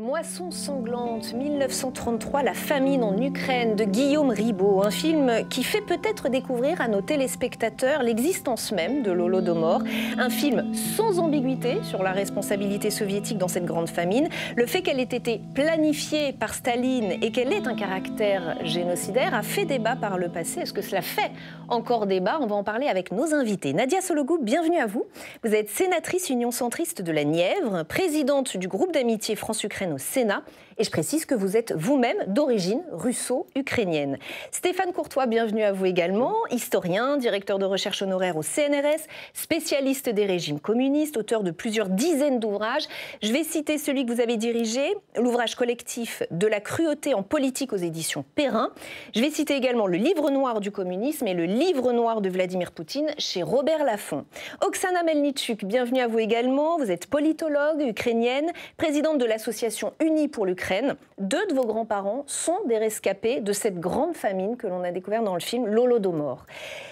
Moisson sanglante, 1933, la famine en Ukraine de Guillaume Ribaud, un film qui fait peut-être découvrir à nos téléspectateurs l'existence même de l'Holodomor, un film sans ambiguïté sur la responsabilité soviétique dans cette grande famine, le fait qu'elle ait été planifiée par Staline et qu'elle ait un caractère génocidaire a fait débat par le passé. Est-ce que cela fait encore débat On va en parler avec nos invités. Nadia Sologou, bienvenue à vous. Vous êtes sénatrice union centriste de la Nièvre, présidente du groupe d'amitié France-Ukraine au Sénat. Et je précise que vous êtes vous-même d'origine russo-ukrainienne. Stéphane Courtois, bienvenue à vous également, historien, directeur de recherche honoraire au CNRS, spécialiste des régimes communistes, auteur de plusieurs dizaines d'ouvrages. Je vais citer celui que vous avez dirigé, l'ouvrage collectif De la cruauté en politique aux éditions Perrin. Je vais citer également le livre noir du communisme et le livre noir de Vladimir Poutine chez Robert Laffont. Oksana Melnichuk, bienvenue à vous également. Vous êtes politologue ukrainienne, présidente de l'association Unis pour l'Ukraine. Deux de vos grands-parents sont des rescapés de cette grande famine que l'on a découvert dans le film L'Holodomor.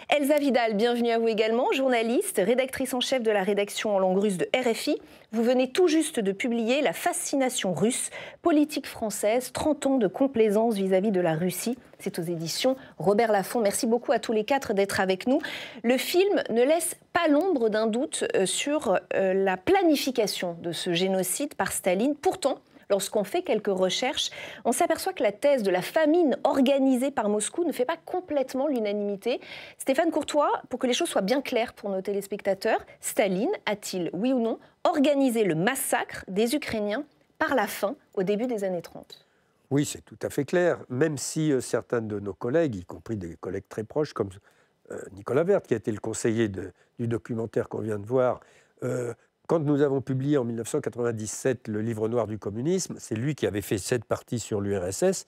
Elsa Vidal, bienvenue à vous également, journaliste, rédactrice en chef de la rédaction en langue russe de RFI. Vous venez tout juste de publier La fascination russe, politique française, 30 ans de complaisance vis-à-vis -vis de la Russie. C'est aux éditions Robert Laffont. Merci beaucoup à tous les quatre d'être avec nous. Le film ne laisse pas l'ombre d'un doute euh, sur euh, la planification de ce génocide par Staline. Pourtant, lorsqu'on fait quelques recherches, on s'aperçoit que la thèse de la famine organisée par Moscou ne fait pas complètement l'unanimité. Stéphane Courtois, pour que les choses soient bien claires pour nos téléspectateurs, Staline a-t-il, oui ou non, organisé le massacre des Ukrainiens par la faim au début des années 30 oui, c'est tout à fait clair, même si euh, certains de nos collègues, y compris des collègues très proches comme euh, Nicolas Vert, qui a été le conseiller du documentaire qu'on vient de voir, euh, quand nous avons publié en 1997 le livre noir du communisme, c'est lui qui avait fait cette partie sur l'URSS,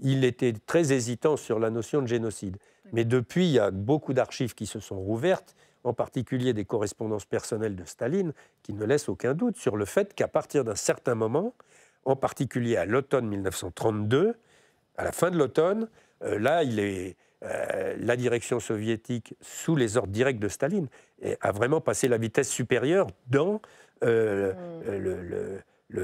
il était très hésitant sur la notion de génocide. Mais depuis, il y a beaucoup d'archives qui se sont rouvertes, en particulier des correspondances personnelles de Staline, qui ne laissent aucun doute sur le fait qu'à partir d'un certain moment, en particulier à l'automne 1932, à la fin de l'automne, euh, là, il est euh, la direction soviétique, sous les ordres directs de Staline, a vraiment passé la vitesse supérieure dans euh, mm. euh,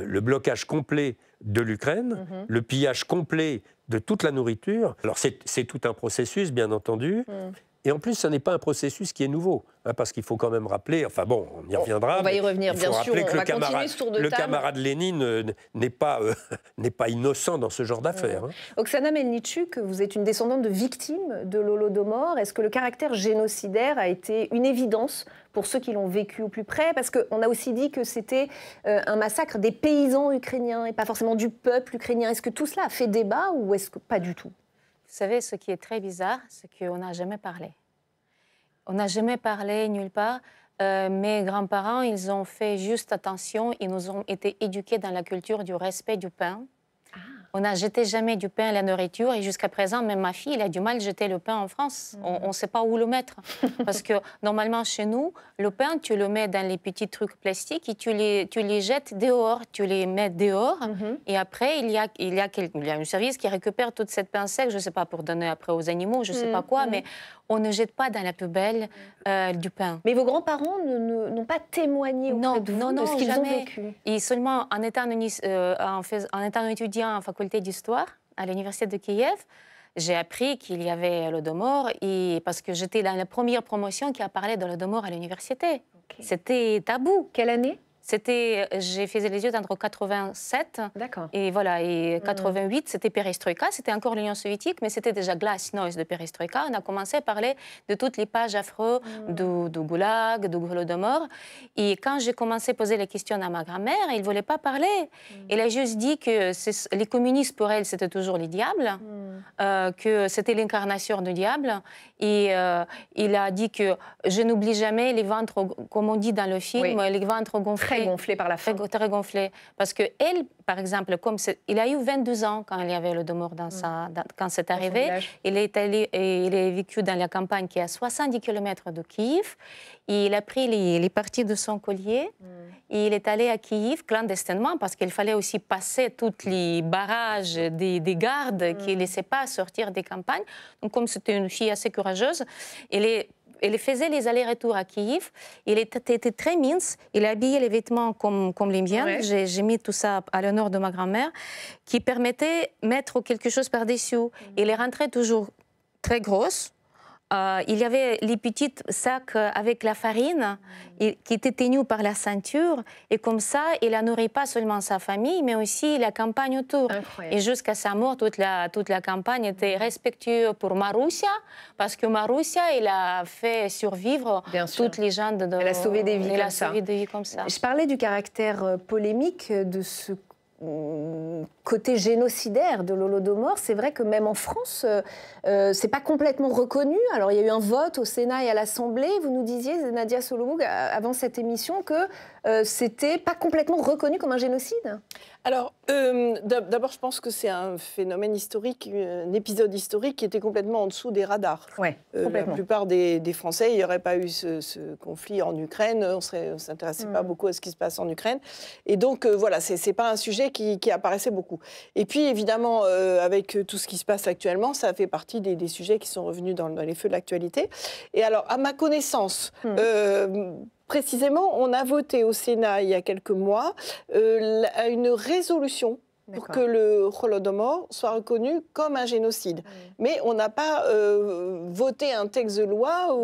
le, blocage complet de l'Ukraine, mm-hmm. le pillage complet de toute la nourriture. Alors c'est tout un processus, bien entendu, mm. Et en plus, ce n'est pas un processus qui est nouveau, hein, parce qu'il faut quand même rappeler, enfin bon, on y reviendra. On va y revenir, bien sûr. que le, camarade, Lénine euh, n'est pas, euh, pas innocent dans ce genre d'affaires. Hein. Oksana Melnichuk, vous êtes une descendante de victimes de l'Holodomor. Est-ce que le caractère génocidaire a été une évidence pour ceux qui l'ont vécu au plus près Parce qu'on a aussi dit que c'était euh, un massacre des paysans ukrainiens et pas forcément du peuple ukrainien. Est-ce que tout cela a fait débat ou est-ce que pas du tout vous savez, ce qui est très bizarre, c'est qu'on n'a jamais parlé. On n'a jamais parlé nulle part. Euh, mes grands-parents, ils ont fait juste attention. Ils nous ont été éduqués dans la culture du respect du pain on n'a jeté jamais du pain à la nourriture et jusqu'à présent, même ma fille, elle a du mal à jeter le pain en France. Mm. On ne sait pas où le mettre. Parce que normalement, chez nous, le pain, tu le mets dans les petits trucs plastiques et tu les, tu les jettes dehors. Tu les mets dehors mm-hmm. et après, il y a, il y a, un service qui récupère toute cette pain sec, je ne sais pas, pour donner après aux animaux, je ne sais pas quoi, mm-hmm. mais on ne jette pas dans la poubelle euh, du pain. Mais vos grands-parents n'ont pas témoigné non, de de ce qu'ils ont vécu. Non, seulement en étant, euh, en, en étant étudiant d'histoire à l'université de Kiev, j'ai appris qu'il y avait mort et parce que j'étais dans la première promotion qui a parlé de mort à l'université. C'était tabou. Quelle année c'était, euh, j'ai fait les yeux entre 87 et voilà et 88, mhm. c'était Perestroïka, c'était encore l'Union soviétique, mais c'était déjà Noise de Perestroïka. On a commencé à parler de toutes les pages affreuses mmh. du, du, goulag, du Golodomor. Et quand j'ai commencé à poser les questions à ma grand-mère, elle ne voulait pas parler. Mhm. Elle a juste dit que les communistes pour elle c'était toujours les diables, mhm. euh, que c'était l'incarnation du diable. Et euh, il a dit que je n'oublie jamais les ventres, comme on dit dans le film, les ventres gonflés très gonflée par la fin. Très, Parce que elle, par exemple, comme il a eu 22 ans quand il y avait le demeure dans mm. sa, quand c'est arrivé. Il est allé, et il est vécu dans la campagne qui est à 70 km de Kiev. il a pris les, parties de son collier. Et mm. il est allé à Kiev clandestinement parce qu'il fallait aussi passer tous les barrages des, gardes qui ne mm. laissaient pas sortir des campagnes. Donc, comme c'était une fille assez courageuse, elle est elle faisait les allers-retours à Kiev. Il était, très mince. Il habillait les vêtements comme, comme les miens. J'ai mis tout ça à l'honneur de ma grand-mère, qui permettait mettre quelque chose par-dessus. Mm. Il rentrait toujours très grosse, euh, il y avait les petits sacs avec la farine mm. qui étaient tenus par la ceinture. Et comme ça, il a nourri pas seulement sa famille, mais aussi la campagne autour. Incroyable. Et jusqu'à sa mort, toute la, toute la campagne était mm. respectueuse pour Marussia, parce que Marussia, elle a fait survivre toutes les gens de... Elle a sauvé des vies, elle comme, a ça. Sauvé des vies comme ça. Je parlais du caractère euh, polémique de ce Mm, côté génocidaire de l'Holodomor, c'est vrai que même en France, euh, euh, c'est pas complètement reconnu. Alors il y a eu un vote au Sénat et à l'Assemblée. Vous nous disiez, Nadia Solomog, euh, avant cette émission, que c'était pas complètement reconnu comme un génocide. Alors, euh, d'abord, je pense que c'est un phénomène historique, un épisode historique qui était complètement en dessous des radars. Ouais, euh, la plupart des, Français, il n'y aurait pas eu ce, conflit en Ukraine, on ne s'intéressait pas mm. beaucoup à ce qui se passe en Ukraine. Et donc, euh, voilà, ce n'est pas un sujet qui, apparaissait beaucoup. Et puis, évidemment, avec tout ce qui se passe actuellement, ça fait partie des, sujets qui sont revenus dans, les feux de l'actualité. Et alors, à ma connaissance, mm. Précisément, on a voté au Sénat il y a quelques mois euh, une résolution pour que le Holodomor soit reconnu comme un génocide. Mm. Mais on n'a pas euh, voté un texte de loi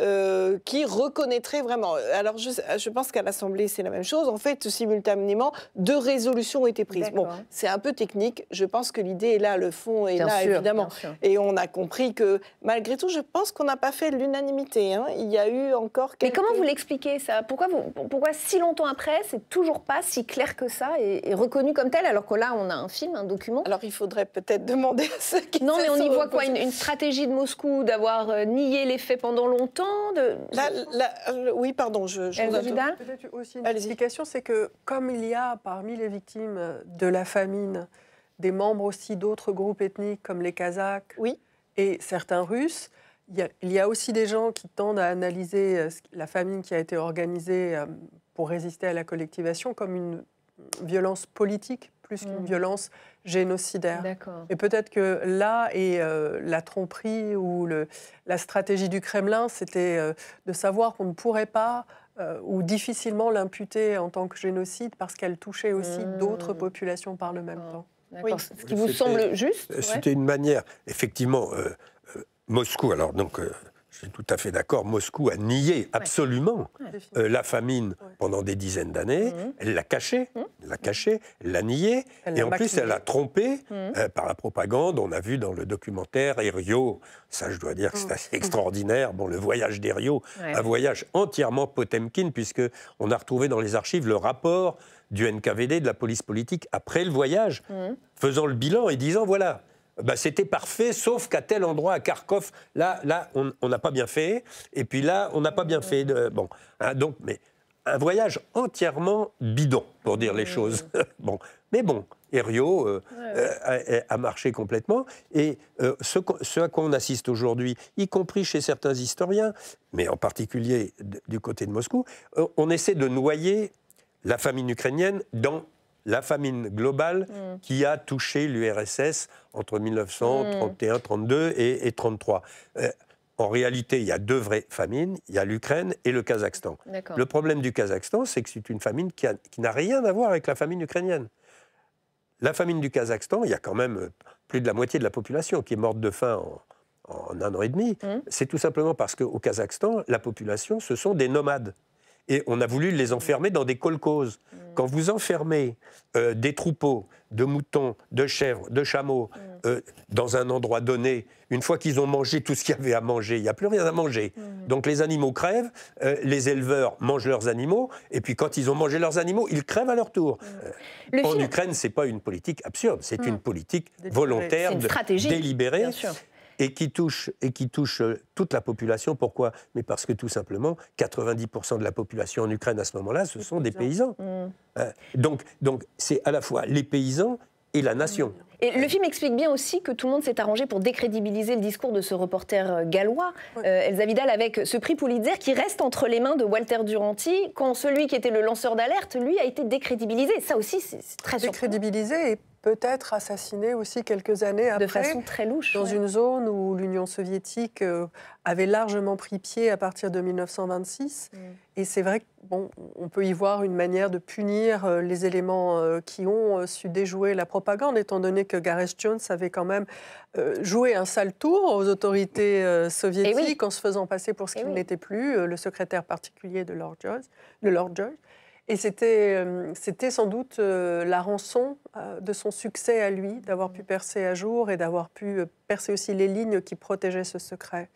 euh, qui reconnaîtrait vraiment. Alors je, je pense qu'à l'Assemblée, c'est la même chose. En fait, simultanément, deux résolutions ont été prises. Bon, c'est un peu technique. Je pense que l'idée est là, le fond est là, évidemment. Et on a compris que, malgré tout, je pense qu'on n'a pas fait l'unanimité. Hein. Il y a eu encore quelques... Mais comment vous l'expliquez, ça pourquoi, pourquoi si longtemps après, c'est toujours pas si clair que ça et, reconnu comme tel, alors que là, on a un film, un document. Alors il faudrait peut-être demander à ceux qui... Non, mais on y voit quoi une, stratégie de Moscou d'avoir euh, nié les faits pendant longtemps de... là, Oui, pardon, je... je peut-être aussi une explication, c'est que comme il y a parmi les victimes de la famine des membres aussi d'autres groupes ethniques comme les Kazakhs oui. et certains Russes, il y, a, il y, a, aussi des gens qui tendent à analyser euh, la famine qui a été organisée euh, pour résister à la collectivation comme une violence politique plus qu'une mmh. violence génocidaire. Et peut-être que là, et euh, la tromperie ou le, la stratégie du Kremlin, c'était euh, de savoir qu'on ne pourrait pas euh, ou difficilement l'imputer en tant que génocide parce qu'elle touchait aussi mmh. d'autres populations par le même temps. Ce qui vous semble juste C'était une manière, effectivement, Moscou, alors donc je suis tout à fait d'accord, Moscou a nié absolument euh, la famine pendant des dizaines d'années. Mmh. Mmh. Elle l'a cachée, elle l'a cachée, l'a niée. et en plus, elle a trompé mmh. euh, par la propagande. On a vu dans le documentaire Erio. ça je dois dire que c'est assez extraordinaire, bon, le voyage d'Erio, un voyage entièrement Potemkin, puisque on a retrouvé dans les archives le rapport du NKVD, de la police politique, après le voyage, faisant le bilan et disant, voilà, bah, c'était parfait, sauf qu'à tel endroit, à Kharkov, là, là on n'a pas bien fait, et puis là, on n'a pas bien fait. De, bon, hein, donc, mais un voyage entièrement bidon, pour dire les choses. bon, mais bon, Herriot euh, euh, a, marché complètement. Et euh, ce, ce, à quoi on assiste aujourd'hui, y compris chez certains historiens, mais en particulier du côté de Moscou, on essaie de noyer la famine ukrainienne dans la famine globale mm. qui a touché l'URSS entre 1931, 32 mm. et, et 33. Euh, en réalité, il y a deux vraies famines. Il y a l'Ukraine et le Kazakhstan. Le problème du Kazakhstan, c'est que c'est une famine qui, n'a rien à voir avec la famine ukrainienne. La famine du Kazakhstan, il y a quand même euh, plus de la moitié de la population qui est morte de faim en, un an et demi. Mm. C'est tout simplement parce qu'au Kazakhstan, la population, ce sont des nomades. Et on a voulu les enfermer dans des colcoses. Mm. Mm. Quand vous enfermez euh, des troupeaux de moutons, de chèvres, de chameaux mm. euh, dans un endroit donné, une fois qu'ils ont mangé tout ce qu'il y avait à manger, il n'y a plus rien à manger. Donc les animaux crèvent, euh, les éleveurs mangent leurs animaux, et puis quand ils ont mangé leurs animaux, ils crèvent à leur tour. en Ukraine, ce n'est pas une politique absurde, c'est une politique volontaire, délibérée et qui touche, et qui touche euh, toute la population. Pourquoi Mais parce que tout simplement, 90% de la population en Ukraine à ce moment-là, ce sont des paysans. Mmh. Hein donc, donc, c'est à la fois les paysans et la nation. Et le film explique bien aussi que tout le monde s'est arrangé pour décrédibiliser le discours de ce reporter euh, gallois, euh, Vidal, avec ce prix Pulitzer qui reste entre les mains de Walter Duranti, quand celui qui était le lanceur d'alerte, lui, a été décrédibilisé. Ça aussi, c'est très surprenant. Décrédibilisé et peut-être assassiné aussi quelques années après. façon très Dans une zone où l'Union soviétique euh, avait largement pris pied à partir de 1926. Mm. Et c'est vrai qu'on bon, peut y voir une manière de punir euh, les éléments euh, qui ont su déjouer la propagande, étant donné que Gareth Jones avait quand même joué un sale tour aux autorités eh soviétiques en se faisant passer pour ce eh qu'il n'était plus, le secrétaire particulier de Lord De Lord George. Et euh, c'était, sans doute euh, la rançon euh, de son succès à lui, d'avoir pu percer à jour et d'avoir pu percer aussi les lignes qui protégeaient ce secret.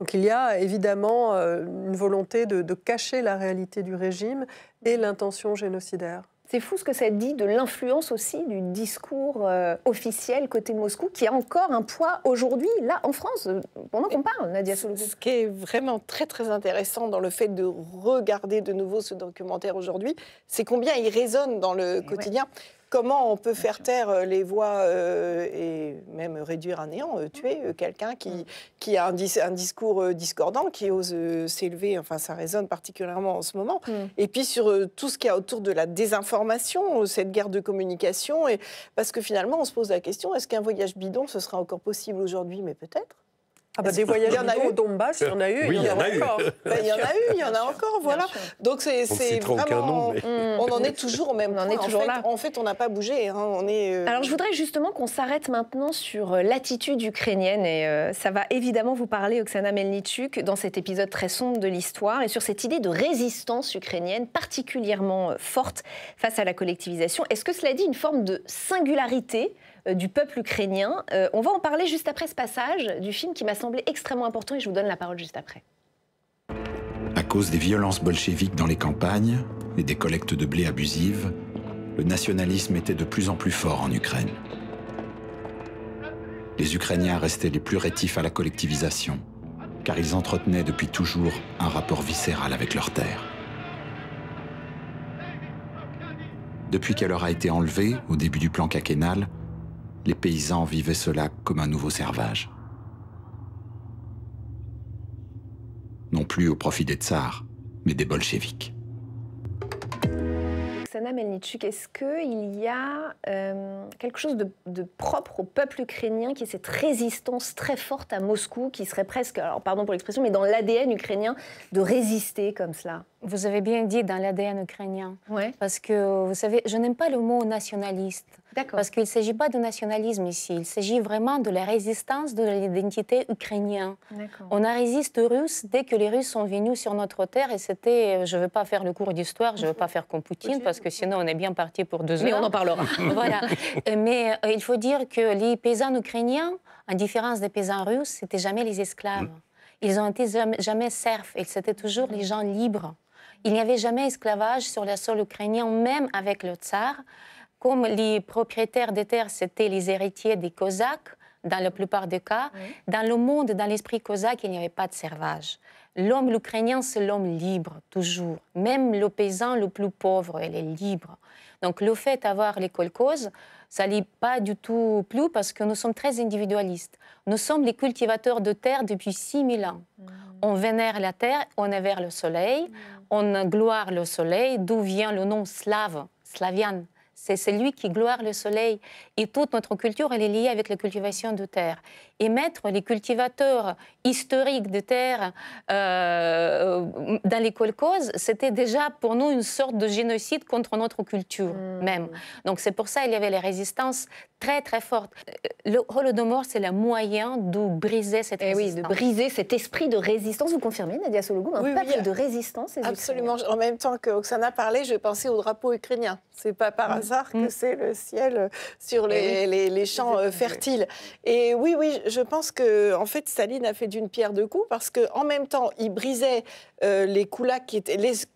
Donc il y a évidemment une volonté de cacher la réalité du régime et l'intention génocidaire. C'est fou ce que ça dit de l'influence aussi du discours euh, officiel côté Moscou, qui a encore un poids aujourd'hui, là, en France, euh, pendant qu'on parle, Nadia Sologou. Ce qui est vraiment très, très intéressant dans le fait de regarder de nouveau ce documentaire aujourd'hui, c'est combien il résonne dans le eh quotidien comment on peut faire taire euh, les voix euh, et même réduire à néant, euh, tuer quelqu'un mm. qui, a un, discours discordant, qui ose s'élever. Enfin, ça résonne particulièrement en ce moment. Mm. Et puis sur tout ce qu'il y a autour de la désinformation, cette guerre de communication. Et, parce que finalement, on se pose la question est-ce qu'un voyage bidon, ce sera encore possible aujourd'hui Mais peut-être. Ah bah des voyages y en a eu au Donbass, il y en a eu, il y en a, encore. il y en a eu, il y en a encore, voilà. Donc c'est vraiment, hmm. on en est toujours au même, on en est toujours fait, là. En fait, on n'a pas bougé, hein. on est. Euh, Alors je voudrais justement qu'on s'arrête maintenant sur euh, l'attitude ukrainienne et euh, ça va évidemment vous parler Oksana Melnichuk dans cet épisode très sombre de l'histoire et sur cette idée de résistance ukrainienne particulièrement forte face à la collectivisation. Est-ce que cela dit une forme de singularité? Euh, du peuple ukrainien. Euh, on va en parler juste après ce passage du film qui m'a semblé extrêmement important et je vous donne la parole juste après. À cause des violences bolcheviques dans les campagnes et des collectes de blé abusives, le nationalisme était de plus en plus fort en Ukraine. Les Ukrainiens restaient les plus rétifs à la collectivisation, car ils entretenaient depuis toujours un rapport viscéral avec leur terre. Depuis qu'elle leur a été enlevée, au début du plan quinquennal, les paysans vivaient cela comme un nouveau servage. Non plus au profit des tsars, mais des bolcheviks. Oksana Melnichuk, est-ce qu'il y a euh, quelque chose de, propre au peuple ukrainien qui est cette résistance très forte à Moscou, qui serait presque, alors pardon pour l'expression, mais dans l'ADN ukrainien, de résister comme cela vous avez bien dit dans l'ADN ukrainien. Ouais. Parce que, vous savez, je n'aime pas le mot nationaliste. Parce qu'il ne s'agit pas de nationalisme ici. Il s'agit vraiment de la résistance de l'identité ukrainienne. On a résisté aux Russes dès que les Russes sont venus sur notre terre. Et c'était, euh, je ne veux pas faire le cours d'histoire, je ne veux pas faire comme Poutine, parce que sinon on est bien parti pour deux ans. Mais on en parlera. voilà. Euh, mais euh, il faut dire que les paysans ukrainiens, en différence des paysans russes, n'étaient jamais les esclaves. Mm. Ils n'ont été jamais serfs. Ils étaient toujours les gens libres. Il n'y avait jamais esclavage sur le sol ukrainien, même avec le tsar. Comme les propriétaires des terres, c'était les héritiers des Cosaques, dans la plupart des cas, dans le monde, dans l'esprit cosaque, il n'y avait pas de servage. L'homme, l'Ukrainien, c'est l'homme libre, toujours. Même le paysan le plus pauvre, il est libre. Donc le fait d'avoir les kolkhozes, ça n'est pas du tout plus parce que nous sommes très individualistes. Nous sommes les cultivateurs de terre depuis 6000 ans. Mm. On vénère la terre, on est vers le soleil, mm on gloire le soleil, d'où vient le nom slave, slavian. C'est celui qui gloire le soleil. Et toute notre culture, elle est liée avec la cultivation de terre et mettre les cultivateurs historiques de terre euh, dans les colcoses, c'était déjà pour nous une sorte de génocide contre notre culture mmh. même. Donc c'est pour ça qu'il y avait les résistances très très fortes. Le Holodomor, c'est le moyen de briser cette résistance. Eh oui, de briser cet esprit de résistance. Vous confirmez, Nadia Sologou, un pacte de résistance Absolument. En même temps que Oksana parlait, je pensais au drapeau ukrainien. C'est pas par mmh. hasard que mmh. c'est le ciel sur eh les, champs euh, fertiles. Et oui, oui, je pense que en fait, Staline a fait d'une pierre deux coups parce que, en même temps, il brisait euh, les coulats qui,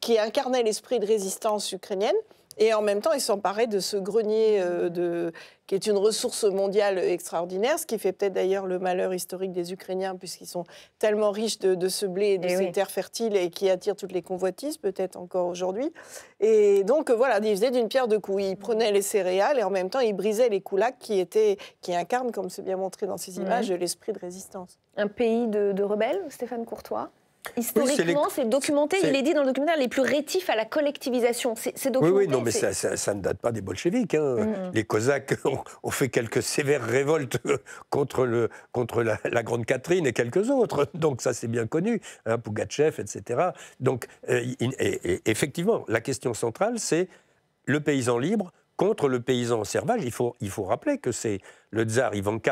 qui incarnaient l'esprit de résistance ukrainienne. Et en même temps, il s'emparait de ce grenier euh, qui est une ressource mondiale extraordinaire, ce qui fait peut-être d'ailleurs le malheur historique des Ukrainiens, puisqu'ils sont tellement riches de, ce blé et de eh ces terres fertiles et qui attirent toutes les convoitises, peut-être encore aujourd'hui. Et donc, euh, voilà, il faisait d'une pierre deux coups. Il prenait les céréales et en même temps, il brisait les coulacs qui, étaient, qui incarnent, comme c'est bien montré dans ces mhm. images, l'esprit de résistance. Un pays de rebelles, Stéphane Courtois Historiquement, c'est documenté, il est dit dans le documentaire, les plus rétifs à la collectivisation. C'est documenté. Oui, oui, non, mais ça, ne date pas des bolcheviks. Hein. Mm. Les Cosaques ont, fait quelques sévères révoltes euh, contre, le, contre la, Grande Catherine et quelques autres. Donc ça, c'est bien connu. Hein, pugachev, etc. Donc, euh, effectivement, la question centrale, c'est le paysan libre contre le paysan servage. Il faut, il faut rappeler que c'est le tsar Ivan IV,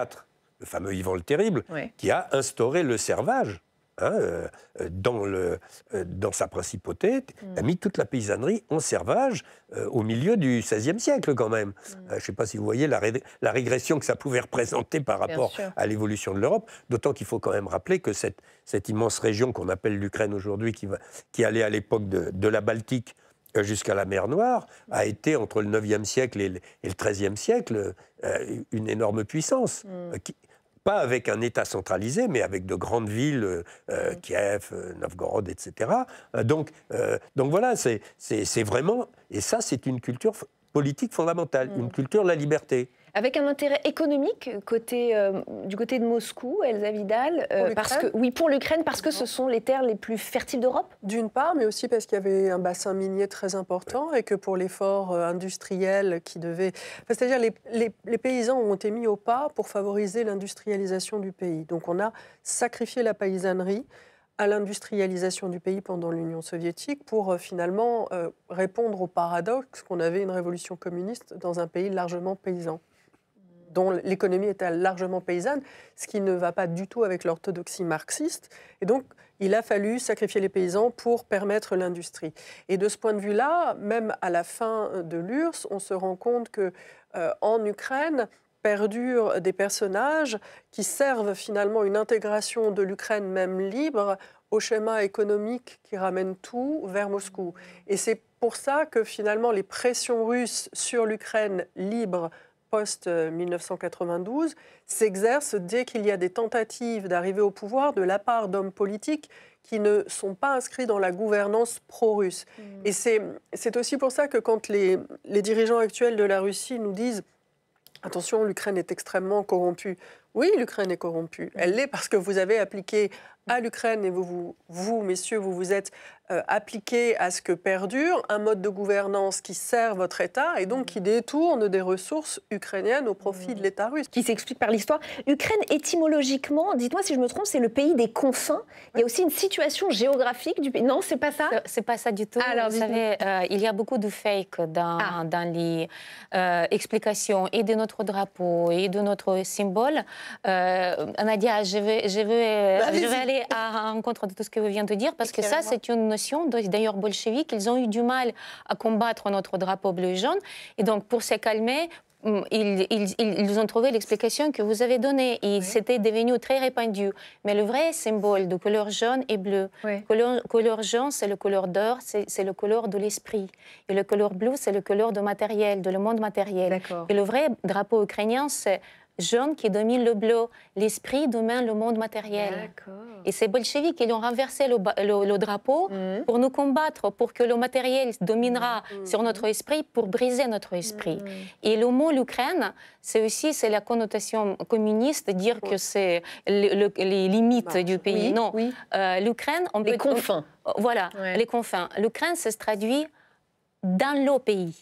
le fameux Ivan le Terrible, qui a instauré le servage Hein, euh, dans, le, euh, dans sa principauté, a mm. mis toute la paysannerie en servage euh, au milieu du XVIe siècle quand même. Mm. je ne sais pas si vous voyez la, régression que ça pouvait représenter par rapport à l'évolution de l'Europe, d'autant qu'il faut quand même rappeler que cette, cette immense région qu'on appelle l'Ukraine aujourd'hui, qui, qui allait à l'époque de, la Baltique, jusqu'à la mer Noire, a mm. été entre le 9e siècle et le, XIIIe siècle une énorme puissance pas avec un État centralisé, mais avec de grandes villes, euh, euh, Kiev, euh, Novgorod, etc. Donc, donc voilà, c'est vraiment, et ça c'est une culture politique fondamentale, une mm. culture de la liberté avec un intérêt économique côté, euh, du côté de Moscou, Elsa Vidal, euh, parce que, oui, pour l'Ukraine, parce que ce sont les terres les plus fertiles d'Europe D'une part, mais aussi parce qu'il y avait un bassin minier très important et que pour l'effort euh, industriel qui devait... C'est-à-dire les, les, paysans ont été mis au pas pour favoriser l'industrialisation du pays. Donc on a sacrifié la paysannerie à l'industrialisation du pays pendant l'Union soviétique pour finalement répondre au paradoxe qu'on avait une révolution communiste dans un pays largement paysan dont l'économie était largement paysanne, ce qui ne va pas du tout avec l'orthodoxie marxiste. Et donc, il a fallu sacrifier les paysans pour permettre l'industrie. Et de ce point de vue-là, même à la fin de l'URSS, on se rend compte que euh, en Ukraine, perdurent des personnages qui servent finalement une intégration de l'Ukraine même libre au schéma économique qui ramène tout vers Moscou. Et c'est pour ça que finalement les pressions russes sur l'Ukraine libre post-1992 s'exerce dès qu'il y a des tentatives d'arriver au pouvoir de la part d'hommes politiques qui ne sont pas inscrits dans la gouvernance pro-russe. Mm. Et c'est aussi pour ça que quand les, les dirigeants actuels de la Russie nous disent Attention, l'Ukraine est extrêmement corrompue. Oui, l'Ukraine est corrompue. Elle l'est parce que vous avez appliqué à l'Ukraine et vous, vous, vous, messieurs, vous vous êtes euh, appliqué appliquer à ce que perdure un mode de gouvernance qui sert votre État et donc qui mm. détourne des ressources ukrainiennes au profit mm. de l'État russe. Qui s'explique par l'histoire. Ukraine, étymologiquement, dites-moi si je me trompe, c'est le pays des confins. Il y a aussi une situation géographique du pays. Non, c'est pas ça C'est pas ça du tout. Alors, vous savez, euh, il y a beaucoup de fake ah. dans, les euh, explications et de notre drapeau et de notre symbole. Nadia, je vais, je vais, bah, je vais aller à rencontre de tout ce que vous venez de dire parce que ça, c'est une D'ailleurs, bolcheviques, ils ont eu du mal à combattre notre drapeau bleu jaune. Et donc, pour se calmer, mm, ils, ils, ont trouvé l'explication que vous avez donnée. Et c'était devenu très répandu. Mais le vrai symbole de couleur jaune et bleu, couleur, couleur, jaune, c'est le couleur d'or, c'est le couleur de l'esprit. Et le couleur bleu, c'est le couleur de matériel, de le monde matériel. Et le vrai drapeau ukrainien, c'est jaune qui domine le bleu. L'esprit domine le monde matériel. Et ces bolcheviques qui ont renversé le, drapeau mm. pour nous combattre, pour que le matériel dominera mm. Mm. sur notre esprit, pour briser notre esprit. Et le mot l'Ukraine, c'est aussi c'est la connotation communiste, dire que c'est les limites bah, du pays. non, euh, l'Ukraine, les Confins. Oh, voilà, les confins. L'Ukraine, se traduit dans le pays.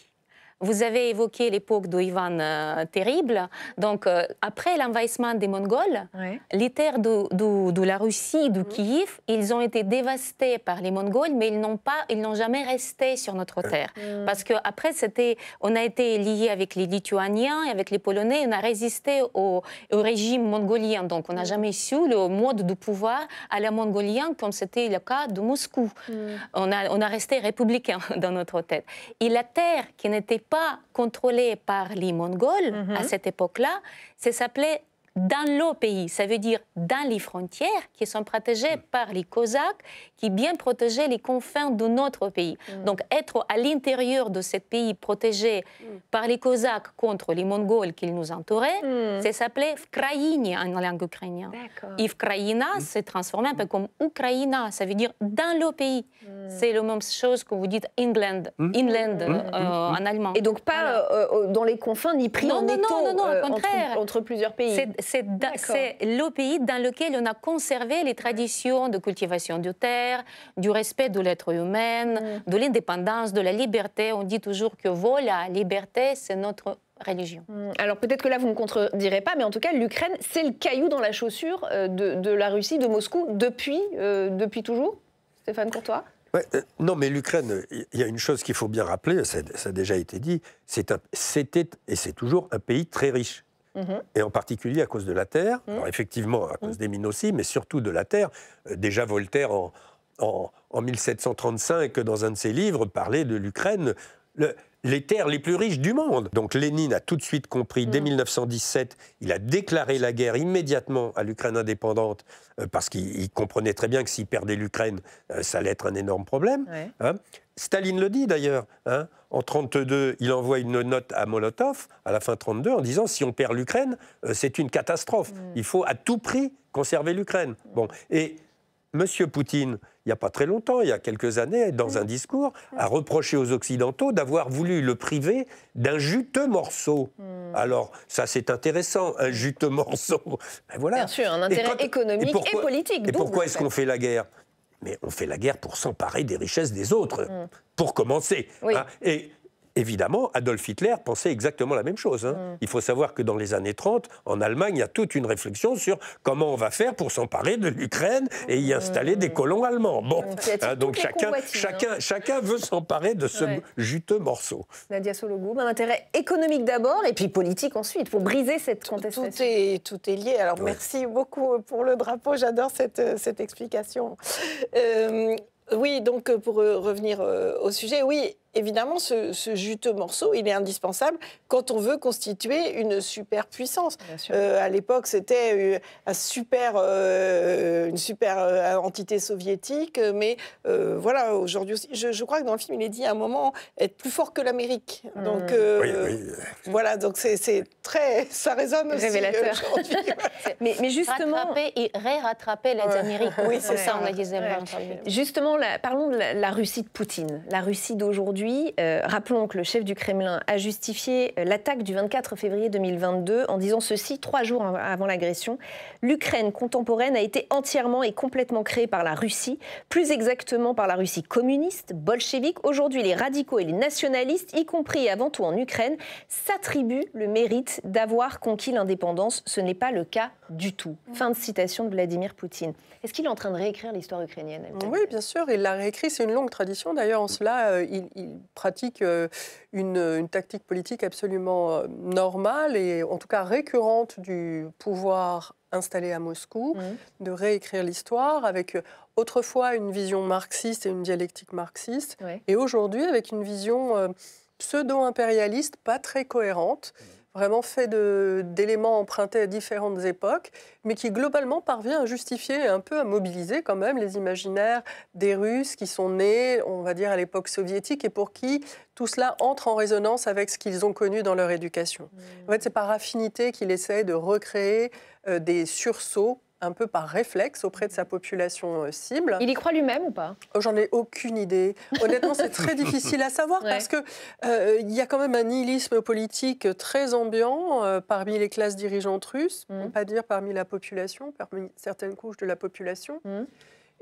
Vous avez évoqué l'époque de euh, Terrible. Donc, euh, après l'envahissement des Mongols, les terres de, la Russie, de mhm. Kiev, ils ont été dévastés par les Mongols, mais ils n'ont pas, ils n'ont jamais resté sur notre euh, terre. Parce que après, c'était, on a été liés avec les Lituaniens, avec les Polonais, on a résisté au, régime mongolien. Donc, on n'a mhm. jamais su le mode de pouvoir à la mongolien, comme c'était le cas de Moscou. Mhm. On, a, on a resté républicain dans notre tête. Et la terre qui n'était pas contrôlé par les Mongols à mhm. cette époque-là. Ça s'appelait dans le pays, ça veut dire dans les frontières qui sont protégées mm. par les Cosaques, qui bien protégeaient les confins de notre pays. Mm. Donc être à l'intérieur de ce pays protégé mm. par les Cosaques contre les Mongols qui nous entouraient, c'est ça s'appelait en langue ukrainienne. Et Vkraïna s'est transformé un peu comme Ukraina, ça veut dire dans le pays. C'est la même chose que vous dites England, Inland euh, en allemand. Et donc pas euh, euh, dans les confins ni pris non, en non, étau, entre, plusieurs pays c'est le pays dans lequel on a conservé les traditions de cultivation de terre, du respect de l'être humain, mm. de l'indépendance, de la liberté. On dit toujours que voilà, liberté, c'est notre religion. Mm. Alors peut-être que là, vous ne me contredirez pas, mais en tout cas, l'Ukraine, c'est le caillou dans la chaussure euh, de, la Russie, de Moscou, depuis, euh, depuis toujours, Stéphane Courtois euh, non, mais l'Ukraine, il y a une chose qu'il faut bien rappeler, ça, ça a déjà été dit, c'était et c'est toujours un pays très riche. Mmh et en particulier à cause de la Terre. Mmh. effectivement, à mmh. cause des mines aussi, mais surtout de la Terre. Euh, déjà Voltaire, en, 1735, dans un de ses livres, parlait de l'Ukraine. les terres les plus riches du monde. Donc Lénine a tout de suite compris, dès 1917, il a déclaré la guerre immédiatement à l'Ukraine indépendante, euh, parce qu'il comprenait très bien que s'il perdait l'Ukraine, euh, ça allait être un énorme problème. Hein. Staline le dit d'ailleurs. Hein. En 1932, il envoie une note à Molotov, à la fin 1932, en disant si on perd l'Ukraine, euh, c'est une catastrophe. Mm. Il faut à tout prix conserver l'Ukraine. Mm. Bon. Et Monsieur Poutine, il n'y a pas très longtemps, il y a quelques années, dans mm. un discours, a reproché aux Occidentaux d'avoir voulu le priver d'un juteux morceau. Alors, ça, c'est intéressant, un juteux morceau. Ben voilà. Bien sûr, un intérêt économique et, et politique. Et pourquoi est-ce qu'on fait la guerre mais on fait la guerre pour s'emparer des richesses des autres, mm. pour commencer. Hein. Évidemment, Adolf Hitler pensait exactement la même chose. Hein. Mm. Il faut savoir que dans les années 30, en Allemagne, il y a toute une réflexion sur comment on va faire pour s'emparer de l'Ukraine et y installer des mm. colons allemands. Bon, mm. hein, donc chacun, hein. chacun, chacun veut s'emparer de ce juteux morceau. Nadia Sologou, un intérêt économique d'abord et puis politique ensuite. pour briser cette contestation. Tout est, lié. Alors merci beaucoup euh, pour le drapeau. J'adore cette, euh, explication. Euh, oui, donc pour revenir au sujet, oui, évidemment, ce, juteux morceau, il est indispensable quand on veut constituer une superpuissance. Euh, à l'époque, c'était euh, super, euh, une super euh, entité soviétique, mais voilà, aujourd'hui aussi, je, crois que dans le film, il est dit à un moment être plus fort que l'Amérique. Hmm. Donc voilà, donc c'est très, ça résonne Révélateur. Aussi, mais, mais, justement, rattraper et ré-rattraper les Oui, c'est ça, on a dit. Justement, parlons de la Russie de Poutine, la Russie d'aujourd'hui euh, rappelons que le chef du Kremlin a justifié euh, l'attaque du 24 février 2022 en disant ceci trois jours avant l'agression. L'Ukraine contemporaine a été entièrement et complètement créée par la Russie, plus exactement par la Russie communiste, bolchevique. Aujourd'hui, les radicaux et les nationalistes, y compris et avant tout en Ukraine, s'attribuent le mérite d'avoir conquis l'indépendance. Ce n'est pas le cas du tout. Mm. Fin de citation de Vladimir Poutine. Est-ce qu'il est en train de réécrire l'histoire ukrainienne Oui, bien sûr, il l'a réécrit. C'est une longue tradition. D'ailleurs, en cela, euh, il, pratique euh, une, tactique politique absolument euh, normale et en tout cas récurrente du pouvoir installé à Moscou, mmh. de réécrire l'histoire avec euh, autrefois une vision marxiste et une dialectique marxiste, et aujourd'hui avec une vision pseudo-impérialiste pas très cohérente. Mmh vraiment fait d'éléments empruntés à différentes époques, mais qui globalement parvient à justifier et un peu à mobiliser quand même les imaginaires des Russes qui sont nés, on va dire, à l'époque soviétique et pour qui tout cela entre en résonance avec ce qu'ils ont connu dans leur éducation. Mmh. En fait, c'est par affinité qu'il essaie de recréer euh, des sursauts un peu par réflexe auprès de sa population euh, cible. Il y croit lui-même ou pas oh, J'en ai aucune idée. Honnêtement, c'est très difficile à savoir parce que euh, il y a quand même un nihilisme politique très ambiant euh, parmi les classes dirigeantes russes, mm. pas dire parmi la population, parmi certaines couches de la population. Mm.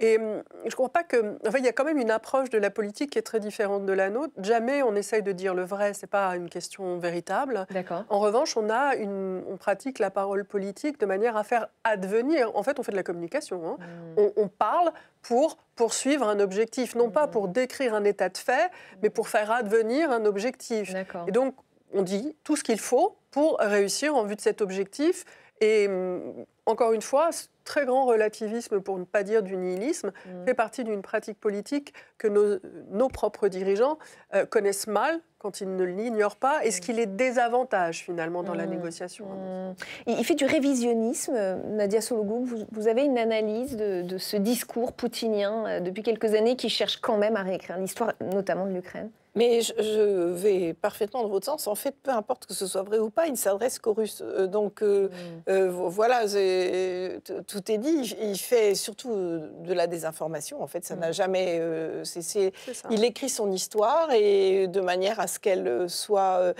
Et hum, je ne crois pas que. fait, il y a quand même une approche de la politique qui est très différente de la nôtre. Jamais on essaye de dire le vrai, ce n'est pas une question véritable. En revanche, on, a une... on pratique la parole politique de manière à faire advenir. En fait, on fait de la communication. Hein. Hmm. On, parle pour poursuivre un objectif, non pas hmm. pour décrire un état de fait, mais pour faire advenir un objectif. Et donc, on dit tout ce qu'il faut pour réussir en vue de cet objectif. Et hum, encore une fois, très grand relativisme, pour ne pas dire du nihilisme, mm. fait partie d'une pratique politique que nos, propres dirigeants euh, connaissent mal quand ils ne l'ignorent pas et ce mm. qui les désavantage finalement dans la mm. négociation. Hein, il fait du révisionnisme, euh, Nadia Sologou, Vous, avez une analyse de, de ce discours poutinien euh, depuis quelques années qui cherche quand même à réécrire l'histoire, notamment de l'Ukraine mais je, vais parfaitement dans votre sens. En fait, peu importe que ce soit vrai ou pas, il ne s'adresse qu'aux Russes. Euh, donc euh, mm. euh, voilà, tout est dit. Il fait surtout de la désinformation. En fait, ça n'a mm. jamais cessé. Il écrit son histoire et de manière à ce qu'elle soit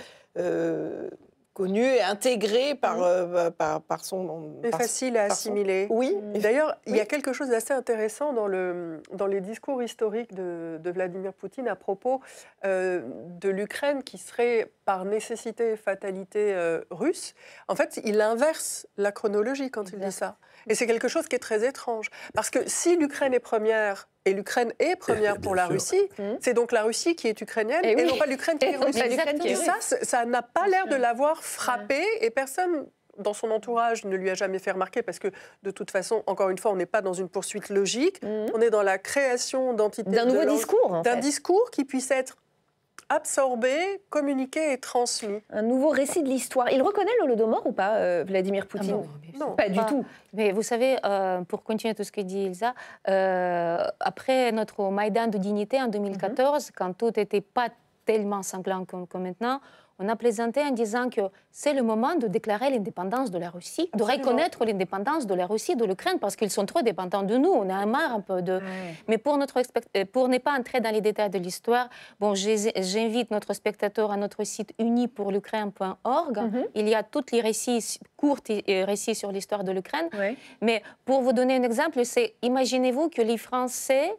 connu et intégré par, mmh. euh, bah, par, son... Et facile à assimiler. Mmh. Oui. D'ailleurs, il y a quelque chose d'assez intéressant dans, le, dans les discours historiques de, Vladimir Poutine à propos euh, de l'Ukraine qui serait par nécessité et fatalité euh, russe. En fait, il inverse la chronologie quand il dit ça. Et c'est quelque chose qui est très étrange. Parce que si l'Ukraine est première et l'Ukraine est première pour la Russie. Mmh. C'est donc la Russie qui est ukrainienne eh et, non pas l'Ukraine qui, est russe. Ça, ça n'a pas l'air de l'avoir frappé et personne dans son entourage ne lui a jamais fait remarquer parce que de toute façon, encore une fois, on n'est pas dans une poursuite logique. Mmh. On est dans la création d'entités. D'un nouveau discours. D'un discours qui puisse être absorber, communiquer et transmettre. Un nouveau récit de l'histoire. Il reconnaît mort ou pas, euh, Vladimir ah Poutine non, pas, du tout. Mais vous savez, euh, pour continuer tout ce que dit Elsa, euh, après notre Maïdan de dignité en 2014, mhm. quand tout n'était pas tellement sanglant comme, comme maintenant, on a plaisanté en disant que c'est le moment de déclarer l'indépendance de la Russie, de reconnaître l'indépendance de la Russie, de l'Ukraine, parce qu'ils sont trop dépendants de nous. On a un marre un peu de. Mais pour, notre, euh, pour ne pas entrer dans les détails de l'histoire, bon, j'invite notre spectateur à notre site unipourlukraine.org. Mhm. Il y a tous les récits courts euh, récits sur l'histoire de l'Ukraine. Mais pour vous donner un exemple, c'est imaginez-vous que les Français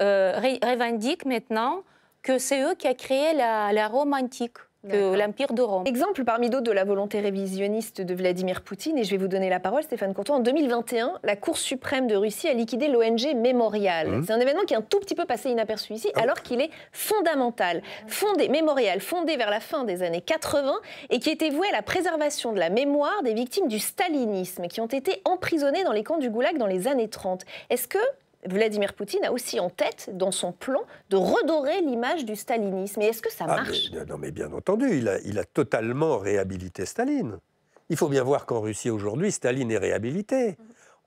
euh, revendiquent maintenant que c'est eux qui a créé la, la Rome antique l'Empire de Exemple parmi d'autres de la volonté révisionniste de Vladimir Poutine, et je vais vous donner la parole, Stéphane Courtois. En 2021, la Cour suprême de Russie a liquidé l'ONG Mémorial. Mmh. C'est un événement qui est un tout petit peu passé inaperçu ici, ah. alors qu'il est fondamental. Mmh. Fondé, Mémorial, fondé vers la fin des années 80, et qui était voué à la préservation de la mémoire des victimes du stalinisme, qui ont été emprisonnées dans les camps du Goulag dans les années 30. Est-ce que Vladimir Poutine a aussi en tête, dans son plan, de redorer l'image du stalinisme. Et est-ce que ça ah, marche Non, mais bien entendu, il a, totalement réhabilité Staline. Il faut bien voir qu'en Russie aujourd'hui, Staline est réhabilité.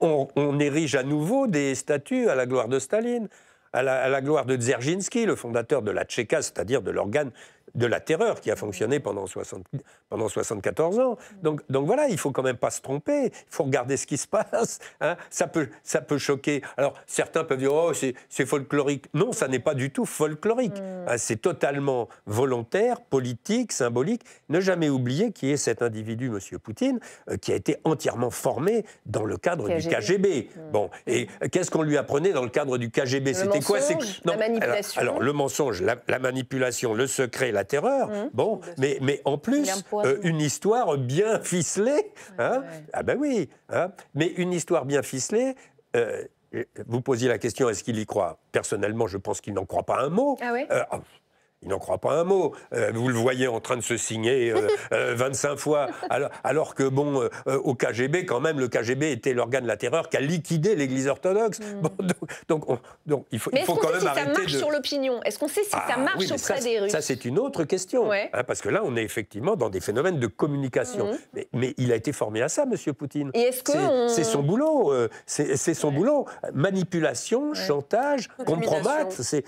Mhm. On, érige à nouveau des statues à la gloire de Staline, à la, à la gloire de Dzerzhinsky, le fondateur de la Tchéka, c'est-à-dire de l'organe de la terreur qui a fonctionné pendant, 60, pendant 74 ans. Donc, donc voilà, il faut quand même pas se tromper, il faut regarder ce qui se passe, hein. ça, peut, ça peut choquer. Alors certains peuvent dire, oh, c'est folklorique. Non, ça n'est pas du tout folklorique, hmm. hein. c'est totalement volontaire, politique, symbolique. Ne jamais oublier qui est cet individu, M. Poutine, euh, qui a été entièrement formé dans le cadre du KGB. Hmm. Bon, et qu'est-ce qu'on lui apprenait dans le cadre du KGB C'était quoi C'est la Alors, le mensonge, la, la manipulation, le secret, la terreur. Mmh. Bon, mais, mais en plus, euh, une histoire bien ficelée. Hein. Ah ben oui, hein. mais une histoire bien ficelée. Euh, vous posiez la question, est-ce qu'il y croit Personnellement, je pense qu'il n'en croit pas un mot. Ah oui euh, oh, il n'en croit pas un mot. Euh, vous le voyez en train de se signer 25 euh, euh, fois. Alors, alors que, bon, au KGB, quand même, le KGB était l'organe de la terreur qui a liquidé l'Église orthodoxe. Hmm. donc, donc, il faut, il faut quand même arrêter. ça marche sur l'opinion Est-ce qu'on sait si ça ah, marche auprès des Russes Ça, c'est une autre question. Hein, parce que là, on est effectivement dans des phénomènes de communication. Hmm. Mais, il a été formé à ça, M. Poutine. C'est son boulot. c'est son boulot. Manipulation, chantage, compromettre. C'est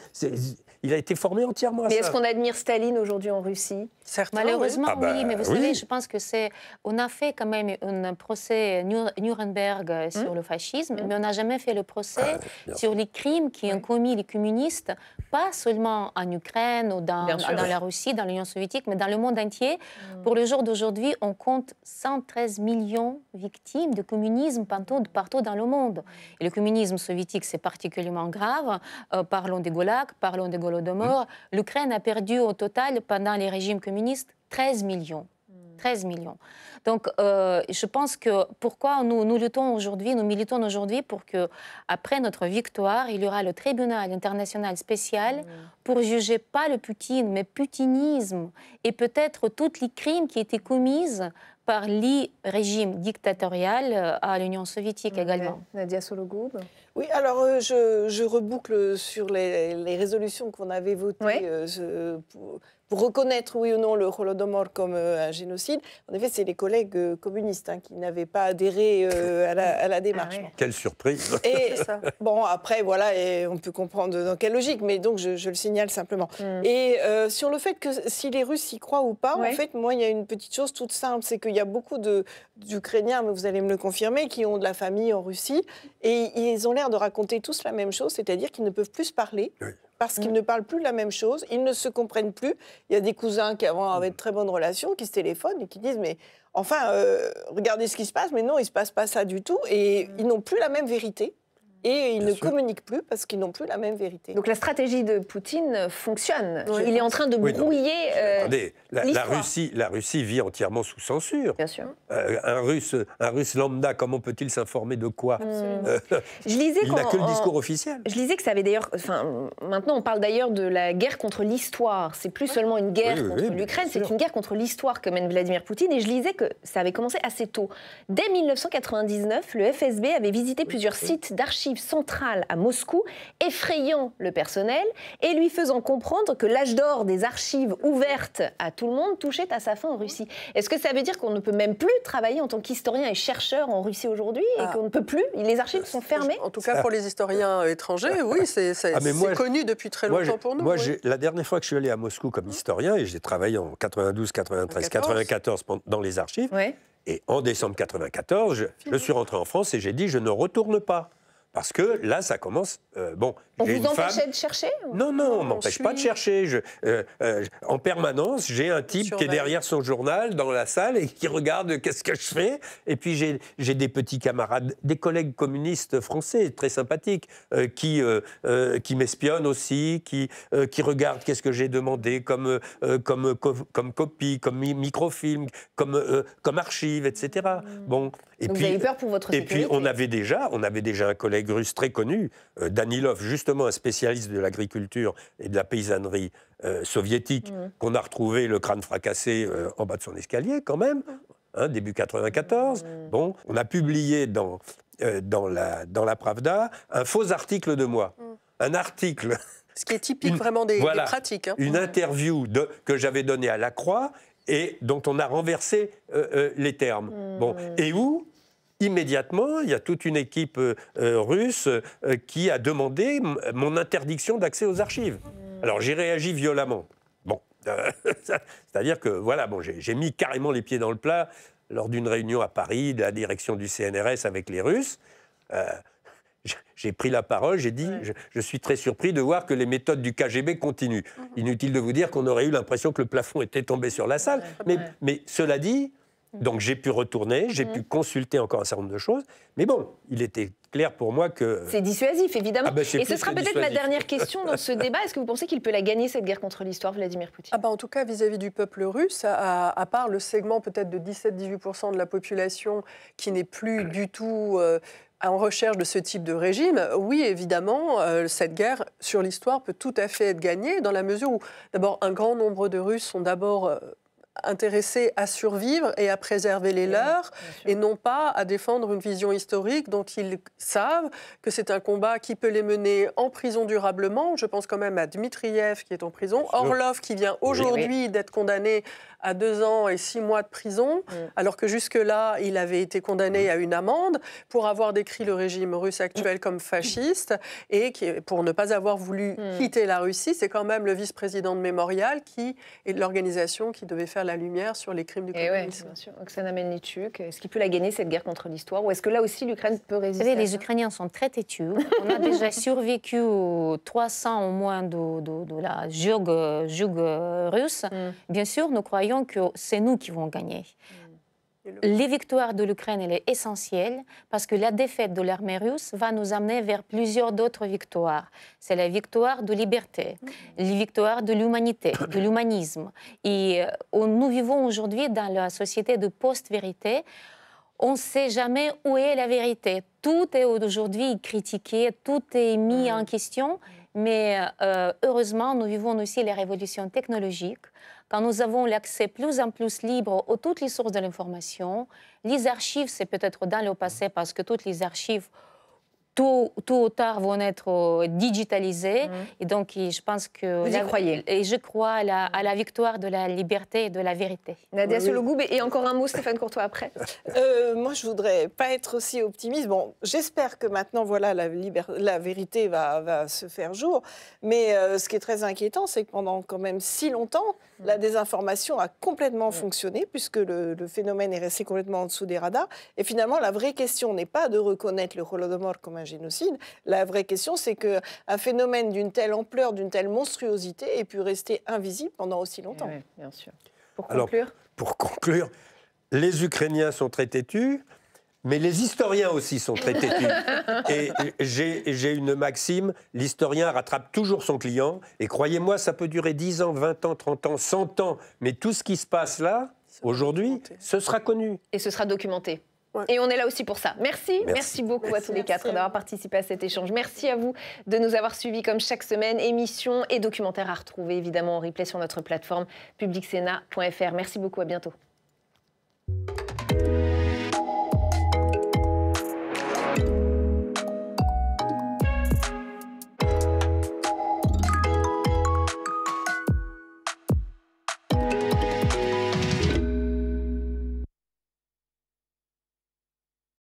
il a été formé entièrement à ça. Mais est-ce qu'on admire Staline aujourd'hui en Russie Malheureusement, ah bah, oui. Mais vous savez, je pense que c'est. On a fait quand même un procès Nuremberg euh, hmm. sur le fascisme, hmm. mais on n'a jamais fait le procès ah, sur les crimes qui ont commis les communistes, pas seulement en Ukraine ou dans, dans la Russie, dans l'Union soviétique, mais dans le monde entier. Hmm. Pour le jour d'aujourd'hui, on compte 113 millions de victimes de communisme partout, partout dans le monde. Et le communisme soviétique, c'est particulièrement grave. Euh, parlons des Goulags. parlons des de mort l'Ukraine a perdu au total, pendant les régimes communistes, 13 millions. 13 hmm. millions. Donc, euh, je pense que pourquoi nous, nous luttons aujourd'hui, nous militons aujourd'hui pour que, après notre victoire, il y aura le tribunal international spécial pour juger pas le Poutine, mais putinisme et peut-être tous les crimes qui étaient commis par les régimes dictatorial euh, à l'Union soviétique également. Nadia Sologoub oui, alors euh, je, reboucle sur les, les résolutions qu'on avait votées oui. Euh, pour reconnaître oui ou non le Holodomor comme euh, un génocide. En effet, c'est les collègues euh, communistes hein, qui n'avaient pas adhéré euh, à, la, ah démarche. Quelle surprise Et bon, après, voilà, on peut comprendre dans quelle logique, mais donc je, le signale simplement. Mm. Et sur le fait que si les Russes y croient ou pas, en fait, moi, il y a une petite chose toute simple, c'est qu'il y a beaucoup d'Ukrainiens, mais vous allez me le confirmer, qui ont de la famille en Russie, et ils ont l'air de raconter tous la même chose, c'est-à-dire qu'ils ne peuvent plus se parler parce qu'ils mm. ne parlent plus de la même chose, ils ne se comprennent plus. Il y a des cousins qui avant avaient de très bonnes relations, qui se téléphonent et qui disent mais enfin, euh, regardez ce qui se passe, mais non, il ne se passe pas ça du tout, et mm. ils n'ont plus la même vérité et ils ne communiquent plus parce qu'ils n'ont plus la même vérité. Donc la stratégie de Poutine fonctionne. Il est en train de brouiller. Attendez, euh, la, Russie, la Russie vit entièrement sous censure. Bien sûr. Euh, un russe, un russe lambda, comment peut-il s'informer de quoi euh, Il n'a que le discours officiel. Je lisais que ça avait d'ailleurs. Enfin, maintenant on parle d'ailleurs de la guerre contre l'histoire. C'est plus seulement une guerre contre l'Ukraine, c'est une guerre contre l'histoire que mène Vladimir Poutine. Et je lisais que ça avait commencé assez tôt. Dès 1999, le FSB avait visité plusieurs sites d'archives centrale à Moscou, effrayant le personnel et lui faisant comprendre que l'âge d'or des archives ouvertes à tout le monde touchait à sa fin en Russie. Est-ce que ça veut dire qu'on ne peut même plus travailler en tant qu'historien et chercheur en Russie aujourd'hui et ah. qu'on ne peut plus Les archives sont fermées En tout cas, pour les historiens étrangers, oui, c'est ah, connu depuis très longtemps pour nous. Moi, la dernière fois que je suis allé à Moscou comme historien, et j'ai travaillé en 92, 93, 94 dans les archives, et en décembre 94, je, je suis rentré en France et j'ai dit je ne retourne pas. Parce que là, ça commence. Euh, bon, on vous empêchait de chercher Non, non, on m'empêche pas de chercher. Euh, euh, je, en permanence, j'ai un type qui est derrière son journal dans la salle et qui regarde qu'est-ce que je fais. Et puis j'ai des petits camarades, des collègues communistes français très sympathiques qui, qui m'espionnent aussi, qui, qui regardent qu'est-ce que j'ai demandé comme, comme, comme, copie, comme microfilm, comme, comme archive, etc. Mmh. Bon. Et puis, vous avez peur pour votre Et puis on avait déjà, on avait déjà un collègue Grus très connu, euh, Danilov, justement un spécialiste de l'agriculture et de la paysannerie euh, soviétique, mm. qu'on a retrouvé le crâne fracassé euh, en bas de son escalier quand même, hein, début 94. Mm. Bon, on a publié dans, dans, la, dans la Pravda un faux article de moi. Mm. Un article. Ce qui est typique vraiment des, pratiques. Hein. Une interview que j'avais donnée à La Croix et dont on a renversé les termes. Bon, et où immédiatement, il y a toute une équipe euh, euh, russe euh, qui a demandé mon interdiction d'accès aux archives. Alors j'ai réagi violemment. Bon, c'est-à-dire que voilà, bon, j'ai mis carrément les pieds dans le plat lors d'une réunion à Paris de la direction du CNRS avec les Russes. J'ai pris la parole, j'ai dit, je, suis très surpris de voir que les méthodes du KGB continuent. Mm-hmm. Inutile de vous dire qu'on aurait eu l'impression que le plafond était tombé sur la salle. Mais, mais, cela dit, donc j'ai pu retourner, j'ai mhm. pu consulter encore un certain nombre de choses. Mais bon, il était clair pour moi que... C'est dissuasif, évidemment. Ah bah, Et ce sera peut-être ma dernière question dans ce débat. Est-ce que vous pensez qu'il peut la gagner, cette guerre contre l'histoire, Vladimir Poutine ah bah, En tout cas, vis-à-vis du peuple russe, à, part le segment peut-être de 17-18% de la population qui n'est plus du tout... Euh, en recherche de ce type de régime, oui, évidemment, euh, cette guerre sur l'histoire peut tout à fait être gagnée, dans la mesure où, d'abord, un grand nombre de Russes sont d'abord euh, intéressés à survivre et à préserver les eh leurs, et non pas à défendre une vision historique dont ils savent que c'est un combat qui peut les mener en prison durablement. Je pense quand même à Dmitriev qui est en prison, Orlov qui vient aujourd'hui d'être condamné à deux ans et six mois de prison, mm. alors que jusque-là, il avait été condamné à une amende pour avoir décrit le régime russe actuel comme fasciste et qui, pour ne pas avoir voulu mm. quitter la Russie. C'est quand même le vice-président de Mémorial qui est l'organisation qui devait faire la lumière sur les crimes du et eh communisme. Oksana est-ce qu'il peut la gagner cette guerre contre l'histoire ou est-ce que là aussi l'Ukraine peut résister Vous savez, les Ukrainiens sont très têtus. On a déjà survécu 300 au moins de, la jugue russe. Mm. Bien sûr, nous croyons que c'est nous qui vont gagner. Mm. Les victoires de l'Ukraine, elle est essentielle parce que la défaite de l'armée russe va nous amener vers plusieurs d'autres victoires. C'est la victoire de liberté, mm. la victoire de l'humanité, de l'humanisme. Et euh, nous vivons aujourd'hui dans la société de post-vérité. On ne sait jamais où est la vérité. Tout est aujourd'hui critiqué, tout est mis mm. en question. Mais euh, heureusement, nous vivons aussi les révolutions technologiques quand nous avons l'accès plus en plus libre aux toutes les sources de l'information, les archives, c'est peut-être dans le passé parce que toutes les archives tout tout tard vont être euh, digitalisés. Mm. Et donc, je pense que. Vous y croyez Et je crois à la, victoire de la liberté et de la vérité. Nadia oui. et encore un mot, Stéphane Courtois, après. Euh, moi, je voudrais pas être aussi optimiste. Bon, j'espère que maintenant, voilà, la, la vérité va, se faire jour. Mais euh, ce qui est très inquiétant, c'est que pendant quand même si longtemps, mm. la désinformation a complètement mm. fonctionné, puisque le, phénomène est resté complètement en dessous des radars. Et finalement, la vraie question n'est pas de reconnaître le Holodomor comme un génocide. La vraie question, c'est que un phénomène d'une telle ampleur, d'une telle monstruosité, ait pu rester invisible pendant aussi eh longtemps. bien sûr. Pour conclure. pour conclure, les Ukrainiens sont très têtus. Mais les historiens aussi sont très têtus. Et j'ai une maxime, l'historien rattrape toujours son client. Et croyez-moi, ça peut durer 10 ans, 20 ans, 30 ans, 100 ans. Mais tout ce qui se passe là, aujourd'hui, ce sera connu. Et ce sera documenté. Et on est là aussi pour ça. Merci, merci, beaucoup à tous les quatre d'avoir participé à cet échange. Merci à vous de nous avoir suivis comme chaque semaine. Émissions et documentaires à retrouver évidemment en replay sur notre plateforme publicsena.fr. Merci beaucoup, à bientôt.